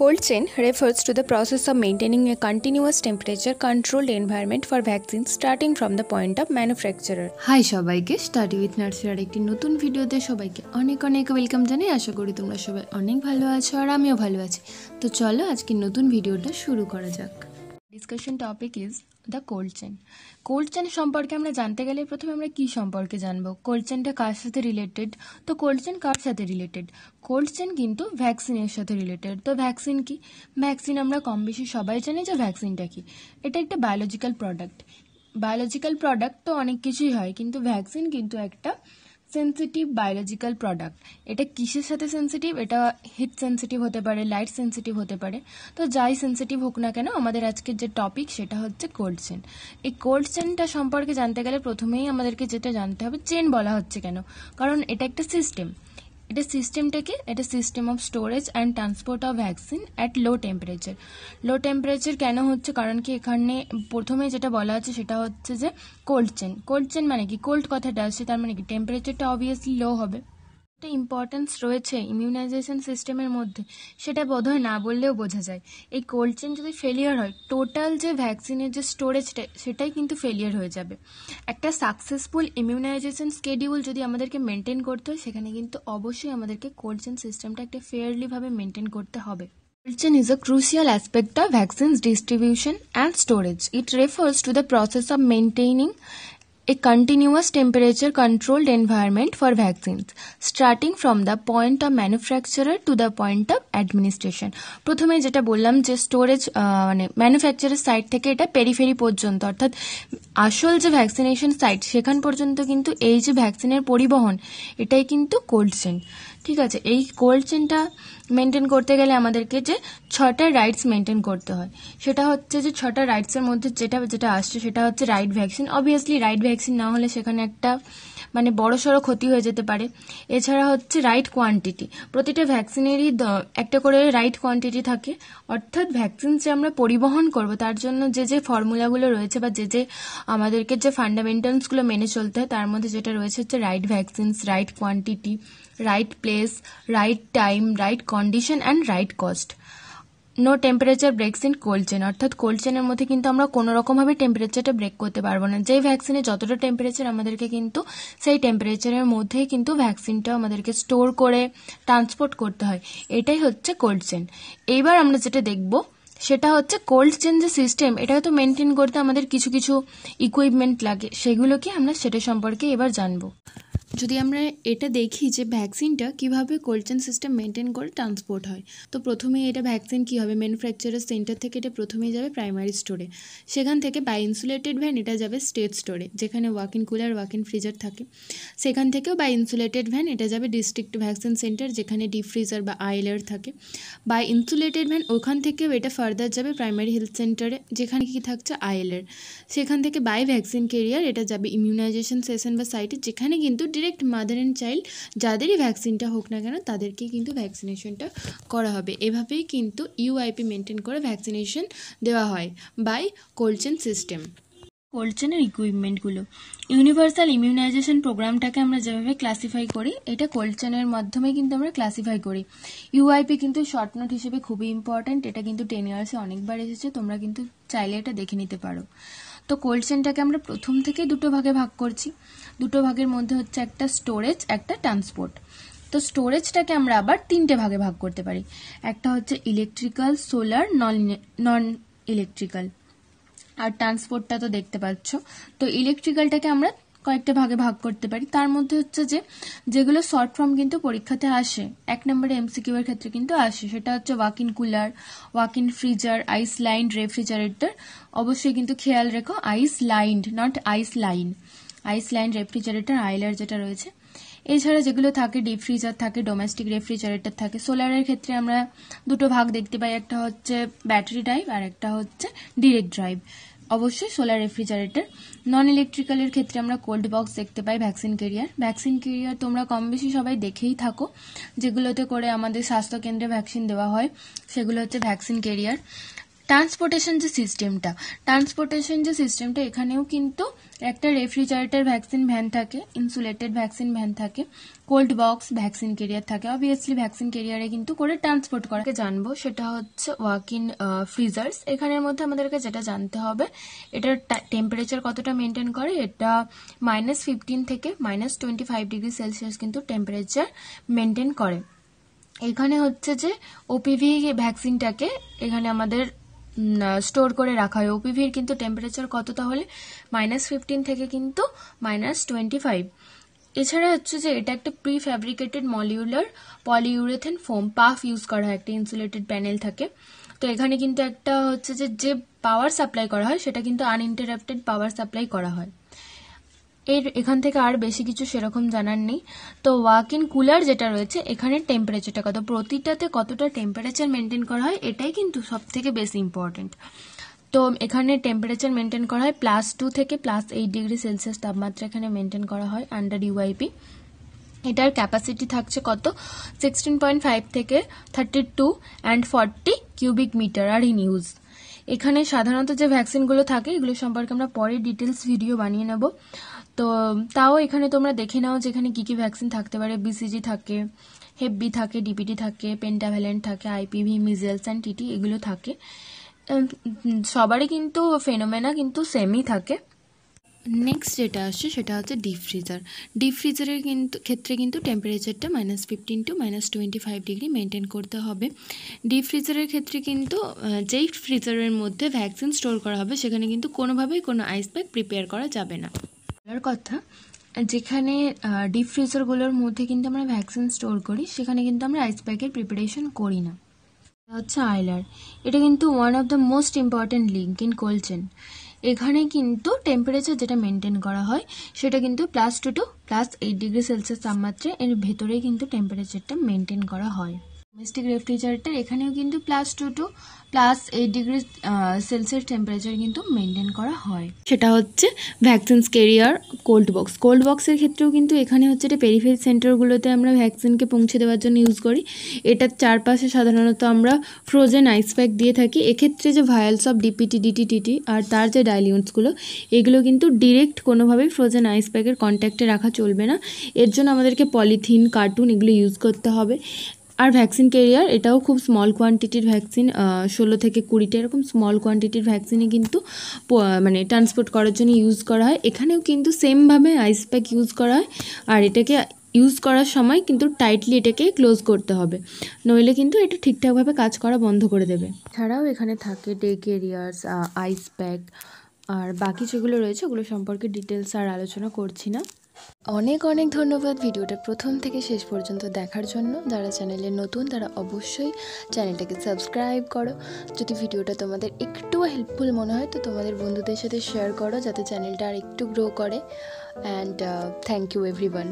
Cold chain refers to the process of maintaining a continuous temperature controlled environment for vaccines starting from the point of manufacturer. Hi সবাইকে study with নার্সারির একটি নতুন ভিডিওতে সবাইকে অনেক অনেক ওয়েলকাম জানাই আশা করি তোমরা সবাই অনেক ভালো আছো আর আমিও ভালো আছি তো চলো আজকে নতুন ভিডিওটা শুরু করা যাক discussion topic is the cold chain cold chain সম্পর্কে আমরা জানতে গেলে প্রথমে আমরা কি সম্পর্কে জানবো কোল্ড চেনটা কার সাথে রিলেটেড তো কোল্ড চেন কার সাথে রিলেটেড কোল্ড চেন কিন্তু ভ্যাকসিনের সাথে রিলেটেড তো ভ্যাকসিন কি ভ্যাকসিন আমরা কম বেশি সবাই জানি যে ভ্যাকসিনটা কি এটা একটা বায়োলজিক্যাল প্রোডাক্ট বায়োলজিক্যাল প্রোডাক্ট তো অনেক কিছুই হয় কিন্তু ভ্যাকসিন কিন্তু একটা সেন্সিটিভ বায়োলজিক্যাল প্রোডাক্ট এটা কিসের সাথে সেন্সিটিভ এটা হিট সেন্সিটিভ হতে পারে লাইট সেন্সিটিভ হতে পারে তো যাই সেন্সিটিভ হোক না কেন আমাদের আজকের যে টপিক সেটা হচ্ছে কোল্ড চেন এই কোল্ড চেনটা সম্পর্কে জানতে গেলে প্রথমেই আমাদেরকে যেটা জানতে হবে চেন বলা হচ্ছে কেন কারণ এটা একটা সিস্টেম এটা সিস্টেমটা কি এটা system of storage and transport of vaccine at low temperature low temperature কেন হচ্ছে কারণ কি এখানে প্রথমে যেটা বলা আছে সেটা হচ্ছে যে কোল্ড চেন কোল্ড চেন মানে কি কোল্ড কথাটা আসছে তার মানে কি টেম্পারেচারটা অবভিয়াসলি লো হবে একটা ইম্পর্টেন্স রয়েছে ইমিউনাইজেশন সিস্টেমের মধ্যে সেটা বোধহয় না বললেও বোঝা যায় এই কোল্ড চেন যদি ফেলিয়ার হয় টোটাল যে ভ্যাকসিনের যে স্টোরেজটা সেটাই কিন্তু ফেলিয়ার হয়ে যাবে একটা সাকসেসফুল ইমিউনাইজেশন স্কেডিউল যদি আমাদেরকে মেনটেন করতে হয় সেখানে কিন্তু অবশ্যই আমাদেরকে কোল্ড চেন সিস্টেমটা একটা ফেয়ারলিভাবে মেনটেন করতে হবে chain is a crucial aspect of vaccine distribution and storage it refers to the process of maintaining a continuous temperature controlled environment for vaccines starting from the point of manufacturer to the point of administration প্রথমে যেটা বললাম যে storage মানে ম্যানুফ্যাকচারের site থেকে এটা periphery পর্যন্ত অর্থাৎ আসল যে ভ্যাকসিনেশন সাইট সেখান পর্যন্ত কিন্তু এই যে ভ্যাকসিনের পরিবহন এটাই কিন্তু কোল্ড চেন ঠিক আছে এই কোল্ড চেনটা মেনটেন করতে গেলে আমাদেরকে যে ছটা রাইটস মেনটেন করতে হয় সেটা হচ্ছে যে ছটা রাইটসের মধ্যে যেটা যেটা আসছে সেটা হচ্ছে right vaccine obviously right vaccine না হলে সেখানে একটা মানে বড়সড় ক্ষতি হয়ে যেতে পারে এছাড়া হচ্ছে রাইট কোয়ান্টিটি প্রতিটা ভ্যাকসিনেরই একটা করে রাইট কোয়ান্টিটি থাকে অর্থাৎ ভ্যাকসিন যে আমরা পরিবহন করব তার জন্য যে যে ফর্মুলাগুলো রয়েছে বা যে যে আমাদেরকে যে ফান্ডামেন্টালসগুলো মেনে চলতে হয় তার মধ্যে যেটা রয়েছে হচ্ছে right vaccines right quantity right play place, right time, right condition and right cost. No temperature breaks in cold chain অর্থাৎ কোল্ড চেনের মধ্যে কিন্তু আমরা কোনো রকমভাবে টেম্পারেচারটা ব্রেক করতে পারবো না যেই ভ্যাকসিনে যতটা টেম্পারেচার আমাদেরকে কিন্তু সেই টেম্পারেচারের মধ্যেই কিন্তু ভ্যাকসিনটা আমাদেরকে স্টোর করে ট্রান্সপোর্ট করতে হয় এটাই হচ্ছে কোল্ড চেন এইবার আমরা যেটা দেখব সেটা হচ্ছে কোল্ড চেন যে সিস্টেম এটা তো মেনটেন করতে আমাদের কিছু কিছু ইকুইপমেন্ট লাগে সেগুলো আমরা সেটা সম্পর্কে এবার জানবো যদি আমরা এটা দেখি যে ভ্যাকসিনটা কীভাবে কোল্ড চেন সিস্টেম মেনটেন করে ট্রান্সপোর্ট হয় তো প্রথমে এটা ভ্যাকসিন কী হবে ম্যানুফ্যাকচারার সেন্টার থেকে এটা প্রথমেই যাবে প্রাইমারি স্টোরে সেখান থেকে বাই ইনসুলেটেড ভ্যান এটা যাবে স্টেট স্টোরে যেখানে walk in cooler walk in freezer থাকে সেখান থেকেও বাই ইনসুলেটেড ভ্যান এটা যাবে ডিস্ট্রিক্ট ভ্যাকসিন সেন্টার যেখানে ডিপ ফ্রিজার বা আইলার থাকে বাই ইনসুলেটেড ভ্যান ওখান থেকেও এটা ফার্দার যাবে প্রাইমারি হেলথ সেন্টারে যেখানে কি থাকছে আইলার সেখান থেকে বাই ভ্যাকসিন কেরিয়ার এটা যাবে ইমিউনাইজেশন সেশন বা সাইটে যেখানে কিন্তু ডিরেক্ট মাদার অ্যান্ড চাইল্ড যাদেরই ভ্যাকসিনটা হোক না কেন তাদেরকে কিন্তু ভ্যাকসিনেশনটা করা হবে এভাবেই কিন্তু ইউআইপি মেনটেন করে ভ্যাকসিনেশন দেওয়া হয় by cold chain system cold চেনের ইকুইপমেন্টগুলো ইউনিভার্সাল ইমিউনাইজেশন প্রোগ্রামটাকে আমরা যেভাবে ক্লাসিফাই করি এটা কোল্ড চেনের মাধ্যমে কিন্তু আমরা ক্লাসিফাই করি ইউআইপি কিন্তু শর্ট নোট হিসেবে খুবই ইম্পর্ট্যান্ট এটা কিন্তু টেন ইয়ার্সে অনেকবার এসেছে তোমরা কিন্তু চাইলে এটা দেখে নিতে পারো তো কোল্ড চেনটাকে আমরা প্রথম থেকে দুটো ভাগে ভাগ করছি দুটো ভাগের মধ্যে হচ্ছে একটা স্টোরেজ একটা ট্রান্সপোর্ট তো স্টোরেজটাকে আমরা আবার তিনটে ভাগে ভাগ করতে পারি একটা হচ্ছে ইলেকট্রিক্যাল সোলার নন ইলেকট্রিক্যাল আর ট্রান্সপোর্টটা তো দেখতে পাচ্ছ তো ইলেকট্রিক্যালটাকে আমরা কয়েকটা ভাগে ভাগ করতে পারি তার মধ্যে হচ্ছে যে যেগুলো শর্ট ফর্ম কিন্তু পরীক্ষাতে আসে এক নম্বরে এমসিকিউ এর ক্ষেত্রে কিন্তু আসে সেটা হচ্ছে walk in cooler walk in freezer ice line refrigerator অবশ্যই কিন্তু খেয়াল রেখো ice lined not ice line ice line refrigerator ILR যেটা রয়েছে এছাড়া যেগুলো থাকে ডিপ ফ্রিজার থাকে ডোমেস্টিক রেফ্রিজারেটর থাকে সোলারের ক্ষেত্রে আমরা দুটো ভাগ দেখতে পাই একটা হচ্ছে ব্যাটারি ড্রাইভ আর একটা হচ্ছে ডিরেক্ট ড্রাইভ অবশ্যই সোলার রেফ্রিজারেটর নন ইলেকট্রিক্যালের ক্ষেত্রে আমরা কোল্ড বক্স দেখতে পাই ভ্যাকসিন কেরিয়ার ভ্যাকসিন কেরিয়ার তোমরা কম বেশি সবাই দেখেই থাকো যেগুলোতে করে আমাদের স্বাস্থ্যকেন্দ্রে ভ্যাকসিন দেওয়া হয় সেগুলো হচ্ছে ভ্যাকসিন কেরিয়ার ট্রান্সপোর্টেশন যে সিস্টেমটা ট্রান্সপোর্টেশন যে সিস্টেমটা এখানেও কিন্তু একটা রেফ্রিজারেটর ভ্যাকসিন ভ্যান থাকে ইনসুলেটেড ভ্যাকসিন ভ্যান থাকে কোল্ড বক্স ভ্যাকসিন কেরিয়ার থাকে অবভিয়াসলি ভ্যাকসিন কেরিয়ারে কিন্তু করে ট্রান্সপোর্ট করাকে জানবো সেটা হচ্ছে ওয়াক ইন ফ্রিজার্স এখানের মধ্যে আমাদেরকে যেটা জানতে হবে এটার টেম্পারেচার কতটা মেনটেন করে এটা মাইনাস ফিফটিন থেকে minus twenty five degree Celsius কিন্তু টেম্পারেচার মেনটেন করে এখানে হচ্ছে যে ওপিভি ভ্যাকসিনটাকে এখানে আমাদের স্টোর করে রাখা হয় ওপিভির কিন্তু টেম্পারেচার কত তাহলে মাইনাস ফিফটিন থেকে কিন্তু মাইনাস টোয়েন্টি ফাইভ এছাড়া হচ্ছে যে এটা একটা prefabricated modular polyurethane foam PUF use করা হয় একটা ইনসুলেটেড প্যানেল থাকে তো এখানে কিন্তু একটা হচ্ছে যে যে পাওয়ার সাপ্লাই করা হয় সেটা কিন্তু আনইন্টারাপ্টেড পাওয়ার সাপ্লাই করা হয় এর এখান থেকে আর বেশি কিছু সেরকম জানার নেই তো ওয়াক ইন কুলার যেটা রয়েছে এখানে টেম্পারেচারটা কত প্রতিটাতে কতটা টেম্পারেচার মেনটেন করা হয় এটাই কিন্তু সব থেকে বেশি ইম্পর্টেন্ট তো এখানে টেম্পারেচার মেনটেন করা হয় প্লাস টু থেকে প্লাস এইট ডিগ্রি সেলসিয়াস তাপমাত্রা এখানে মেনটেন করা হয় আন্ডার ইউআইপি এটার ক্যাপাসিটি থাকছে কত সিক্সটিন পয়েন্ট ফাইভ থেকে thirty two and forty cubic metre আর ইন ইউজ এখানে সাধারণত যে ভ্যাকসিনগুলো থাকে এগুলো সম্পর্কে আমরা পরে ডিটেলস ভিডিও বানিয়ে নেব তো তাও এখানে তোমরা দেখে নাও যেখানে কী কী ভ্যাকসিন থাকতে পারে বিসিজি থাকে হেপবি থাকে ডিপিটি থাকে পেন্টাভ্যালেন্ট থাকে আইপিভি মিজেলস অ্যান্ড টিটি এগুলো থাকে সবারই কিন্তু ফেনোমেনা কিন্তু সেমই থাকে নেক্সট যেটা আসছে সেটা হচ্ছে ডিপ ফ্রিজার ডিপ ফ্রিজারের কিন্তু ক্ষেত্রে কিন্তু টেম্পারেচারটা minus fifteen to minus twenty five degree maintain করতে হবে ডিপ ফ্রিজারের ক্ষেত্রে কিন্তু যেই ফ্রিজারের মধ্যে ভ্যাকসিন স্টোর করা হবে সেখানে কিন্তু কোনোভাবেই কোনো আইস প্যাক প্রিপেয়ার করা যাবে না বলার কথা যেখানে ডিপ ফ্রিজারগুলোর মধ্যে কিন্তু আমরা ভ্যাকসিন স্টোর করি সেখানে কিন্তু আমরা আইস প্যাকের প্রিপারেশন করি না হচ্ছে আয়লার এটা কিন্তু one of the most important link in cold chain এখানে কিন্তু টেম্পারেচার যেটা মেনটেন করা হয় সেটা কিন্তু plus two to plus eight degree Celsius তাপমাত্রা এর ভেতরেই কিন্তু টেম্পারেচারটা মেনটেন করা হয় ডোমেস্টিক রেফ্রিজারেটার এখানেও কিন্তু plus two to plus eight degree Celsius temperature কিন্তু মেনটেন করা হয় সেটা হচ্ছে vaccine carrier cold box cold বক্সের ক্ষেত্রেও কিন্তু এখানে হচ্ছে এটা পেরিফেরি সেন্টারগুলোতে আমরা ভ্যাকসিনকে পৌঁছে দেওয়ার জন্য ইউজ করি এটার চারপাশে সাধারণত আমরা ফ্রোজেন আইস প্যাক দিয়ে থাকি এক্ষেত্রে যে ভায়ালস অফ ডিপিটি ডিটিটিটি আর তার যে ডাইলিউন্সগুলো এগুলো কিন্তু ডিরেক্ট কোনোভাবেই ফ্রোজেন আইস প্যাকের কন্ট্যাক্টে রাখা চলবে না এর জন্য আমাদেরকে পলিথিন কার্টুন এগুলো ইউজ করতে হবে আর ভ্যাকসিন কেরিয়ার এটাও খুব স্মল কোয়ান্টিটির ভ্যাকসিন ষোলো থেকে কুড়িটা এরকম স্মল কোয়ান্টিটির ভ্যাকসিনে কিন্তু মানে ট্রান্সপোর্ট করার জন্য ইউজ করা হয় এখানেও কিন্তু সেমভাবে আইস প্যাক ইউজ করা হয় আর এটাকে ইউজ করার সময় কিন্তু টাইটলি এটাকে ক্লোজ করতে হবে নইলে কিন্তু এটা ঠিকঠাকভাবে কাজ করা বন্ধ করে দেবে ছাড়াও এখানে থাকে ডে কেরিয়ার্স আইস প্যাক আর বাকি যেগুলো রয়েছে ওগুলো সম্পর্কে ডিটেলস আর আলোচনা করছি না অনেক অনেক ধন্যবাদ ভিডিওটা প্রথম থেকে শেষ পর্যন্ত দেখার জন্য যারা চ্যানেলে নতুন তারা অবশ্যই চ্যানেলটাকে সাবস্ক্রাইব করো যদি ভিডিওটা তোমাদের একটুও হেল্পফুল মনে হয় তো তোমাদের বন্ধুদের সাথে শেয়ার করো যাতে চ্যানেলটা আর একটু গ্রো করে অ্যান্ড থ্যাংক ইউ এভরিওয়ান